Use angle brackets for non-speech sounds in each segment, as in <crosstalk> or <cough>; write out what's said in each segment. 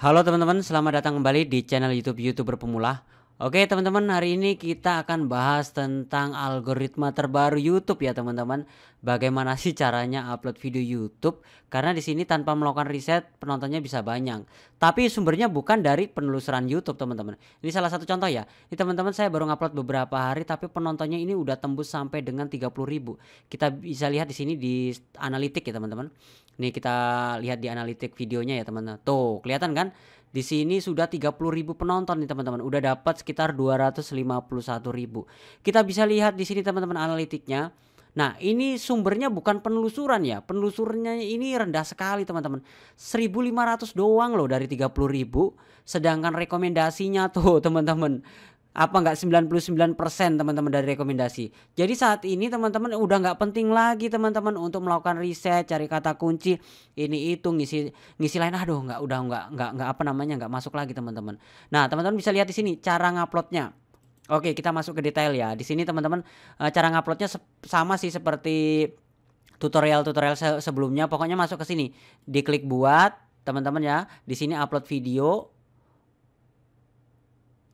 Halo teman-teman, selamat datang kembali di channel YouTube YouTuber Pemula. Oke teman-teman hari ini kita akan bahas tentang algoritma terbaru YouTube ya teman-teman Bagaimana sih caranya upload video YouTube Karena di sini tanpa melakukan riset penontonnya bisa banyak Tapi sumbernya bukan dari penelusuran YouTube teman-teman Ini salah satu contoh ya Ini teman-teman saya baru ngupload beberapa hari tapi penontonnya ini udah tembus sampai dengan 30 ribu Kita bisa lihat di sini di analitik ya teman-teman Ini kita lihat di analitik videonya ya teman-teman Tuh kelihatan kan di sini sudah ribu penonton nih teman-teman. Udah dapat sekitar ribu. Kita bisa lihat di sini teman-teman analitiknya. Nah, ini sumbernya bukan penelusuran ya. Penelusurannya ini rendah sekali, teman-teman. 1500 doang loh dari ribu. sedangkan rekomendasinya tuh, <laughs> teman-teman, apa nggak 99% teman-teman dari rekomendasi. Jadi saat ini teman-teman udah enggak penting lagi teman-teman untuk melakukan riset, cari kata kunci ini itu ngisi ngisi lain aduh enggak udah enggak enggak enggak apa namanya enggak masuk lagi teman-teman. Nah teman-teman bisa lihat di sini cara nguploadnya. Oke kita masuk ke detail ya. Di sini teman-teman eh, cara nguploadnya sama sih seperti tutorial-tutorial sebelumnya. Pokoknya masuk ke sini, diklik buat teman-teman ya. Di sini upload video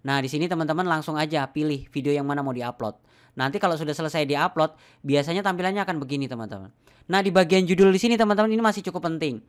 Nah, di sini teman-teman langsung aja pilih video yang mana mau diupload. Nanti kalau sudah selesai diupload, biasanya tampilannya akan begini, teman-teman. Nah, di bagian judul di sini teman-teman ini masih cukup penting.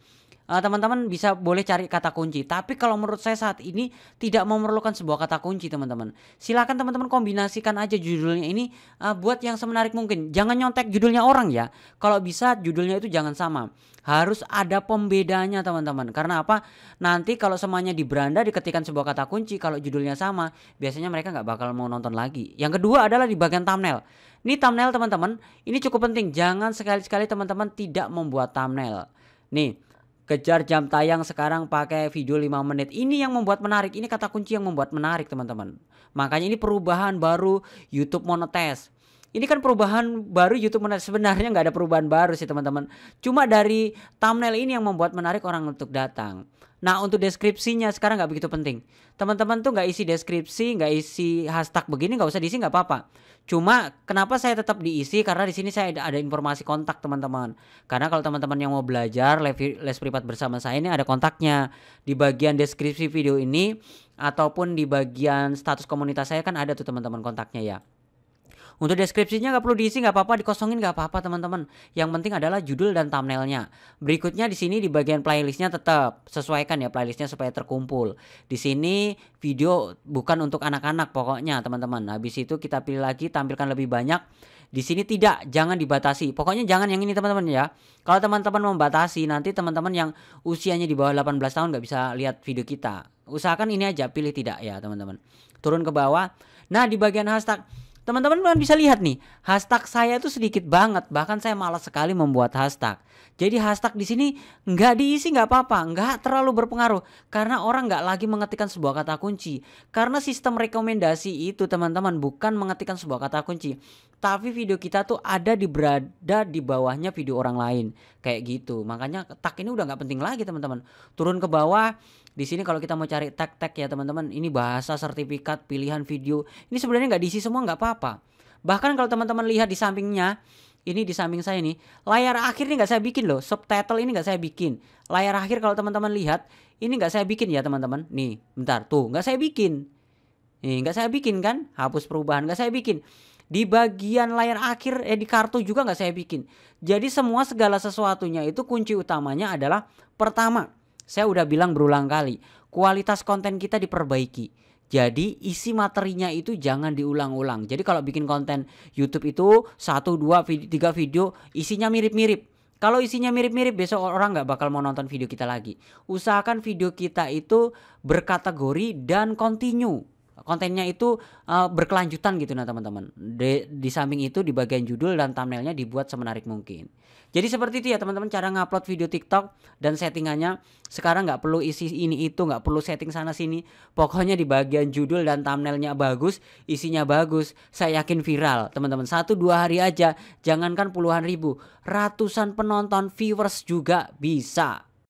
Eh, teman-teman uh, bisa boleh cari kata kunci. Tapi kalau menurut saya saat ini tidak memerlukan sebuah kata kunci, teman-teman. Silakan teman-teman kombinasikan aja judulnya ini uh, buat yang semenarik mungkin. Jangan nyontek judulnya orang ya. Kalau bisa judulnya itu jangan sama. Harus ada pembedanya, teman-teman. Karena apa? Nanti kalau semuanya di beranda diketikan sebuah kata kunci, kalau judulnya sama, biasanya mereka nggak bakal mau nonton lagi. Yang kedua adalah di bagian thumbnail. Ini thumbnail teman-teman, ini cukup penting. Jangan sekali-sekali teman-teman tidak membuat thumbnail. Nih, kejar jam tayang sekarang pakai video 5 menit. Ini yang membuat menarik, ini kata kunci yang membuat menarik teman-teman. Makanya ini perubahan baru YouTube monetize ini kan perubahan baru YouTube menarik. Sebenarnya nggak ada perubahan baru sih teman-teman. Cuma dari thumbnail ini yang membuat menarik orang untuk datang. Nah untuk deskripsinya sekarang nggak begitu penting. Teman-teman tuh nggak isi deskripsi, nggak isi hashtag begini nggak usah diisi nggak apa-apa. Cuma kenapa saya tetap diisi karena di sini saya ada, informasi kontak teman-teman. Karena kalau teman-teman yang mau belajar les privat bersama saya ini ada kontaknya di bagian deskripsi video ini ataupun di bagian status komunitas saya kan ada tuh teman-teman kontaknya ya. Untuk deskripsinya nggak perlu diisi, nggak apa-apa, dikosongin nggak apa-apa teman-teman. Yang penting adalah judul dan thumbnailnya. Berikutnya di sini di bagian playlistnya tetap sesuaikan ya playlistnya supaya terkumpul. Di sini video bukan untuk anak-anak pokoknya teman-teman. Habis itu kita pilih lagi tampilkan lebih banyak. Di sini tidak, jangan dibatasi. Pokoknya jangan yang ini teman-teman ya. Kalau teman-teman membatasi, nanti teman-teman yang usianya di bawah 18 tahun nggak bisa lihat video kita. Usahakan ini aja, pilih tidak ya teman-teman. Turun ke bawah. Nah di bagian hashtag Teman-teman kalian bisa lihat nih, hashtag saya itu sedikit banget. Bahkan saya malas sekali membuat hashtag. Jadi hashtag di sini nggak diisi nggak apa-apa, nggak terlalu berpengaruh karena orang nggak lagi mengetikkan sebuah kata kunci. Karena sistem rekomendasi itu teman-teman bukan mengetikkan sebuah kata kunci, tapi video kita tuh ada di berada di bawahnya video orang lain kayak gitu. Makanya tag ini udah nggak penting lagi teman-teman. Turun ke bawah di sini kalau kita mau cari tag-tag ya teman-teman ini bahasa sertifikat pilihan video ini sebenarnya nggak diisi semua nggak apa-apa bahkan kalau teman-teman lihat di sampingnya ini di samping saya nih layar akhir ini nggak saya bikin loh subtitle ini nggak saya bikin layar akhir kalau teman-teman lihat ini nggak saya bikin ya teman-teman nih bentar tuh nggak saya bikin nih nggak saya bikin kan hapus perubahan nggak saya bikin di bagian layar akhir eh di kartu juga nggak saya bikin. Jadi semua segala sesuatunya itu kunci utamanya adalah pertama saya udah bilang berulang kali, kualitas konten kita diperbaiki. Jadi isi materinya itu jangan diulang-ulang. Jadi kalau bikin konten YouTube itu satu, dua, tiga video isinya mirip-mirip. Kalau isinya mirip-mirip besok orang nggak bakal mau nonton video kita lagi. Usahakan video kita itu berkategori dan continue kontennya itu uh, berkelanjutan gitu nah teman-teman. Di, di samping itu di bagian judul dan thumbnailnya dibuat semenarik mungkin. Jadi seperti itu ya teman-teman cara ngupload video TikTok dan settingannya. Sekarang nggak perlu isi ini itu, nggak perlu setting sana sini. Pokoknya di bagian judul dan thumbnailnya bagus, isinya bagus, saya yakin viral teman-teman. Satu dua hari aja, jangankan puluhan ribu, ratusan penonton viewers juga bisa.